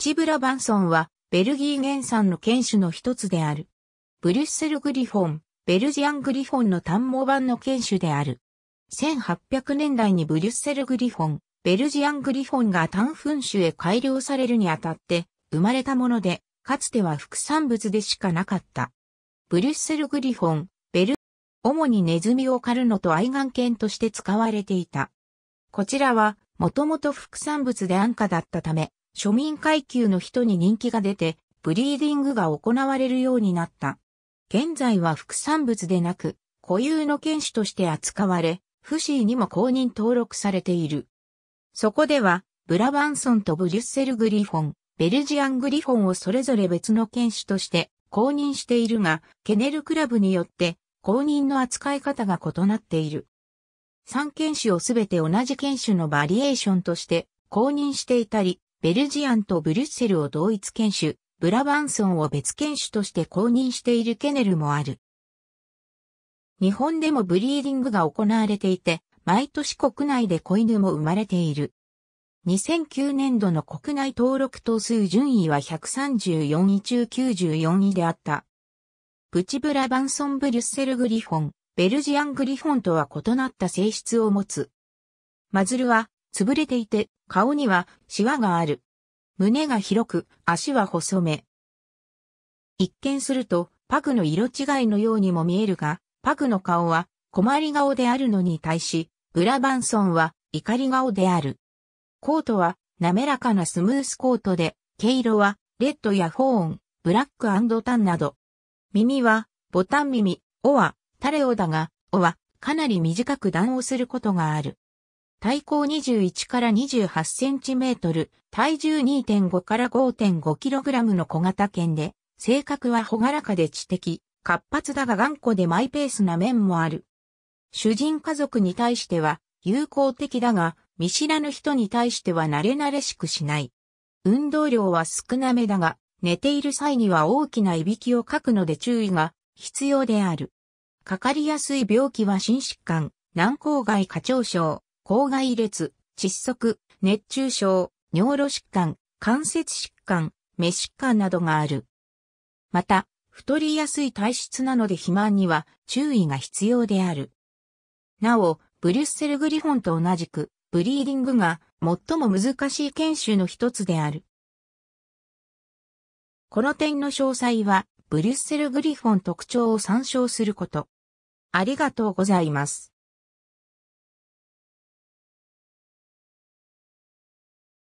チブラバンソンは、ベルギー原産の犬種の一つである。ブリュッセルグリフォン、ベルジアングリフォンの単毛版の犬種である。1800年代にブリュッセルグリフォン、ベルジアングリフォンが単粉種へ改良されるにあたって生まれたもので、かつては副産物でしかなかった。ブリュッセルグリフォン、ベル、主にネズミを狩るのと愛玩犬として使われていた。こちらは、もともと副産物で安価だったため、庶民階級の人に人気が出て、ブリーディングが行われるようになった。現在は副産物でなく、固有の犬種として扱われ、フシーにも公認登録されている。そこでは、ブラバンソンとブリュッセルグリフォン、ベルジアングリフォンをそれぞれ別の犬種として公認しているが、ケネルクラブによって公認の扱い方が異なっている。3犬種をすべて同じ犬種のバリエーションとして公認していたり、ベルジアンとブリュッセルを同一犬種、ブラバンソンを別犬種として公認しているケネルもある。日本でもブリーディングが行われていて、毎年国内で子犬も生まれている。2009年度の国内登録頭数順位は134位中94位であった。プチブラバンソンブリュッセルグリフォン、ベルジアングリフォンとは異なった性質を持つ。マズルは潰れていて、顔にはシワがある。胸が広く、足は細め。一見すると、パグの色違いのようにも見えるが、パグの顔は、困り顔であるのに対し、ブラバンソンは、怒り顔である。コートは、滑らかなスムースコートで、毛色は、レッドやホーン、ブラックタンなど。耳は、ボタン耳、オア、タレオだが、オア、かなり短く弾をすることがある。体高21から28センチメートル、体重2.5から5.5キログラムの小型犬で、性格はほがらかで知的、活発だが頑固でマイペースな面もある。主人家族に対しては友好的だが、見知らぬ人に対しては慣れ慣れしくしない。運動量は少なめだが、寝ている際には大きないびきをかくので注意が必要である。かかりやすい病気は心疾患、軟口外過腸症、抗外裂、窒息、熱中症、尿路疾患、関節疾患、目疾患などがある。また、太りやすい体質なので肥満には注意が必要である。なお、ブリュッセルグリフォンと同じく、ブリーディングが最も難しい研修の一つである。この点の詳細は、ブリュッセルグリフォン特徴を参照すること。ありがとうございます。